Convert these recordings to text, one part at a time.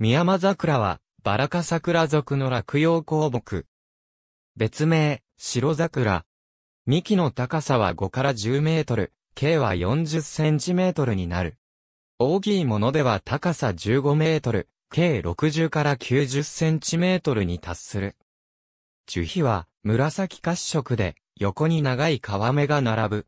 宮間桜は、バラク桜属の落葉鉱木。別名、白桜。幹の高さは5から10メートル、径は40センチメートルになる。大きいものでは高さ15メートル、計60から90センチメートルに達する。樹皮は紫褐色で、横に長い皮目が並ぶ。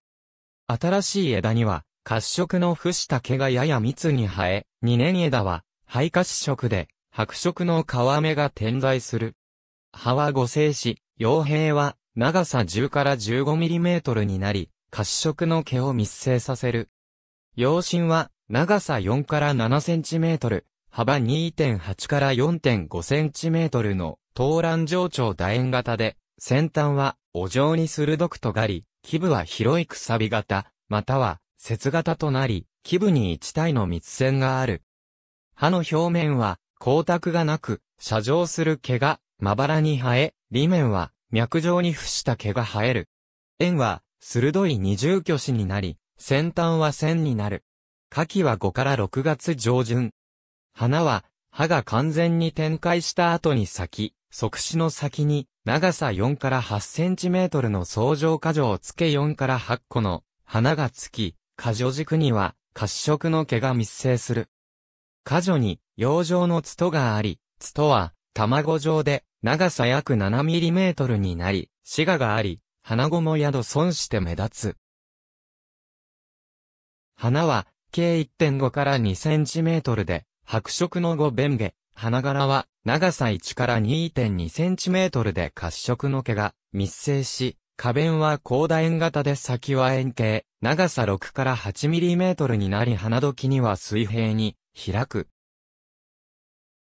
新しい枝には、褐色の伏した毛がやや密に生え、二年枝は肺下色で、白色の皮目が点在する。葉は五星し、傭兵は長さ10から15ミリメートルになり、褐色の毛を密生させる。陽身は長さ4から7センチメートル、幅2.8から4.5センチメートルの東蘭上長楕円型で、先端はお状に鋭く尖り、基部は広いくさび型、または節型となり、基部に一体の密線がある。歯の表面は光沢がなく、射状する毛がまばらに生え、裏面は脈状に付した毛が生える。円は鋭い二重巨子になり、先端は線になる。夏季は5から6月上旬。花は、葉が完全に展開した後に咲き、即死の先に、長さ4から8センチメートルの相乗果樹をつけ4から8個の花がつき、果樹軸には褐色の毛が密生する。下女に、洋生の筒があり、筒は、卵状で、長さ約7トルになり、滋賀があり、花子も宿損して目立つ。花は、計1.5から2センチメートルで、白色の五弁毛、花柄は、長さ1から2.2センチメートルで褐色の毛が密生し、花弁は高楕円型で先は円形、長さ6から8ミリメートルになり花時には水平に開く。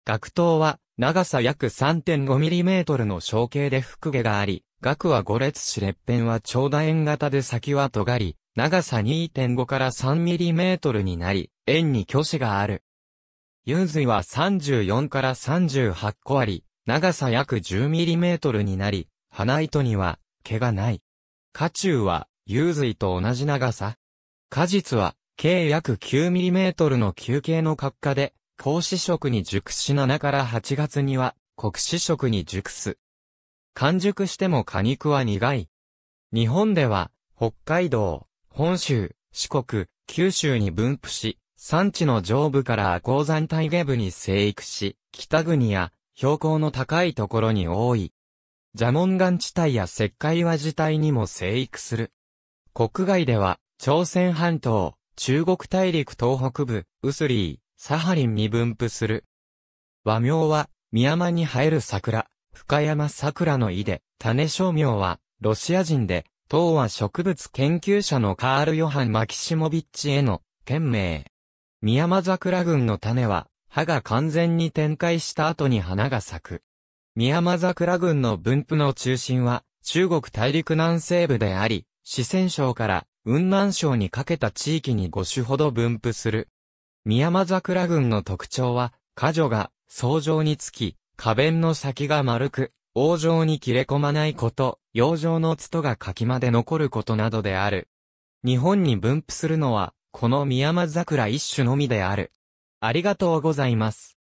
学頭は長さ約 3.5mm の小径で腹毛があり、額は5列し列片は長楕円型で先は尖り、長さ2.5から 3mm になり、円に虚子がある。湯髄は34から38個あり、長さ約 10mm になり、鼻糸には毛がない。下中は湯髄と同じ長さ。果実は計約 9mm の球形の角化で、高子色に熟し7から8月には、黒子色に熟す。完熟しても果肉は苦い。日本では、北海道、本州、四国、九州に分布し、山地の上部から鉱山体下部に生育し、北国や標高の高いところに多い。蛇紋岩地帯や石灰岩地帯にも生育する。国外では、朝鮮半島、中国大陸東北部、ウスリー、サハリンに分布する。和名は、宮山に生える桜、深山桜の井で、種商名は、ロシア人で、当は植物研究者のカール・ヨハン・マキシモビッチへの、県名。宮山桜群の種は、葉が完全に展開した後に花が咲く。宮山桜群の分布の中心は、中国大陸南西部であり、四川省から雲南省にかけた地域に5種ほど分布する。宮間桜群の特徴は、果女が、層状につき、花弁の先が丸く、王状に切れ込まないこと、洋状の都が柿まで残ることなどである。日本に分布するのは、この宮間桜一種のみである。ありがとうございます。